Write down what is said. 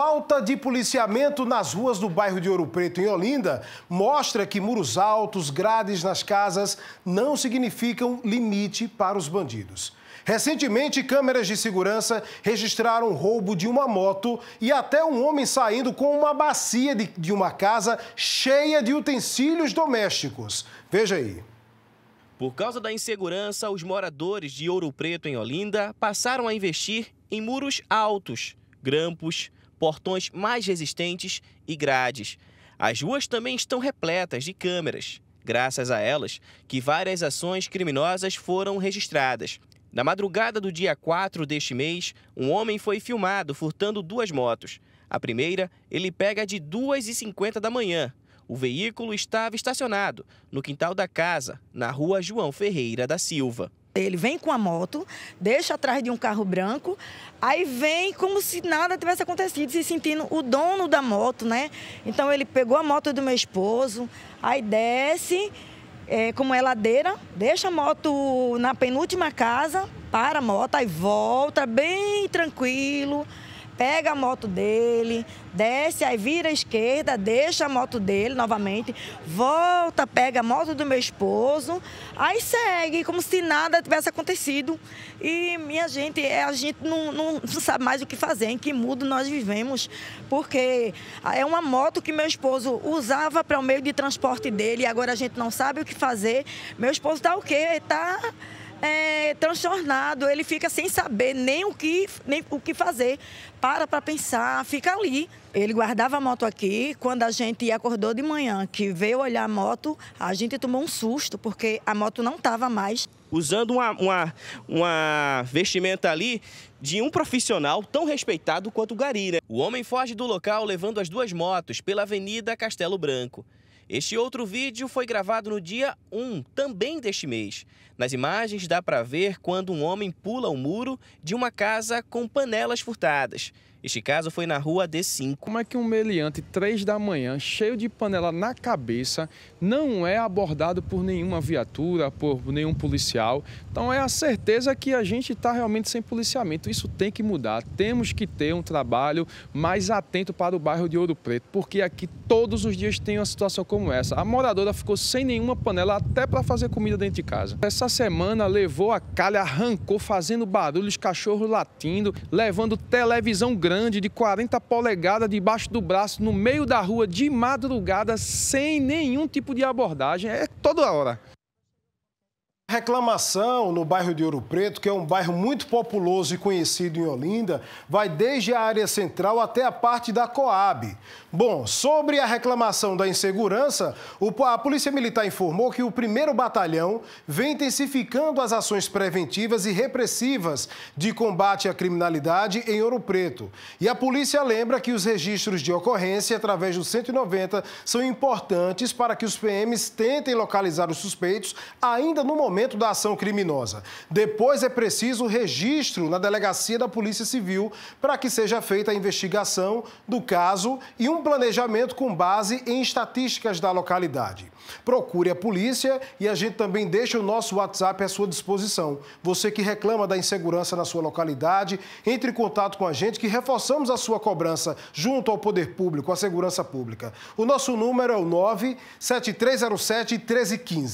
falta de policiamento nas ruas do bairro de Ouro Preto, em Olinda, mostra que muros altos, grades nas casas, não significam limite para os bandidos. Recentemente, câmeras de segurança registraram roubo de uma moto e até um homem saindo com uma bacia de, de uma casa cheia de utensílios domésticos. Veja aí. Por causa da insegurança, os moradores de Ouro Preto, em Olinda, passaram a investir em muros altos, grampos, portões mais resistentes e grades. As ruas também estão repletas de câmeras. Graças a elas, que várias ações criminosas foram registradas. Na madrugada do dia 4 deste mês, um homem foi filmado furtando duas motos. A primeira ele pega de 2h50 da manhã. O veículo estava estacionado no quintal da casa, na rua João Ferreira da Silva. Ele vem com a moto, deixa atrás de um carro branco, aí vem como se nada tivesse acontecido, se sentindo o dono da moto, né? Então ele pegou a moto do meu esposo, aí desce, é, como é ladeira, deixa a moto na penúltima casa, para a moto, aí volta bem tranquilo pega a moto dele, desce, aí vira à esquerda, deixa a moto dele novamente, volta, pega a moto do meu esposo, aí segue, como se nada tivesse acontecido. E minha gente, é, a gente não, não sabe mais o que fazer, em que mundo nós vivemos, porque é uma moto que meu esposo usava para o meio de transporte dele e agora a gente não sabe o que fazer. Meu esposo está o quê? Está é, transtornado, ele fica sem saber nem o que, nem o que fazer. Para para pensar, fica ali. Ele guardava a moto aqui. Quando a gente acordou de manhã, que veio olhar a moto, a gente tomou um susto, porque a moto não estava mais. Usando uma, uma, uma vestimenta ali de um profissional tão respeitado quanto o Gari, né? O homem foge do local levando as duas motos pela Avenida Castelo Branco. Este outro vídeo foi gravado no dia 1, também deste mês. Nas imagens dá para ver quando um homem pula o um muro de uma casa com panelas furtadas. Este caso foi na rua D5. Como é que um meliante, três da manhã, cheio de panela na cabeça, não é abordado por nenhuma viatura, por nenhum policial? Então é a certeza que a gente está realmente sem policiamento. Isso tem que mudar. Temos que ter um trabalho mais atento para o bairro de Ouro Preto, porque aqui todos os dias tem uma situação como essa. A moradora ficou sem nenhuma panela até para fazer comida dentro de casa. Essa semana levou a calha, arrancou, fazendo barulho, os cachorros latindo, levando televisão grande grande de 40 polegadas debaixo do braço no meio da rua de madrugada sem nenhum tipo de abordagem. É toda hora. Reclamação no bairro de Ouro Preto, que é um bairro muito populoso e conhecido em Olinda, vai desde a área central até a parte da Coab. Bom, sobre a reclamação da insegurança, a Polícia Militar informou que o primeiro batalhão vem intensificando as ações preventivas e repressivas de combate à criminalidade em Ouro Preto. E a polícia lembra que os registros de ocorrência através do 190 são importantes para que os PMs tentem localizar os suspeitos ainda no momento momento da ação criminosa. Depois é preciso registro na delegacia da Polícia Civil para que seja feita a investigação do caso e um planejamento com base em estatísticas da localidade. Procure a polícia e a gente também deixa o nosso WhatsApp à sua disposição. Você que reclama da insegurança na sua localidade, entre em contato com a gente que reforçamos a sua cobrança junto ao poder público, à segurança pública. O nosso número é o 97307 1315.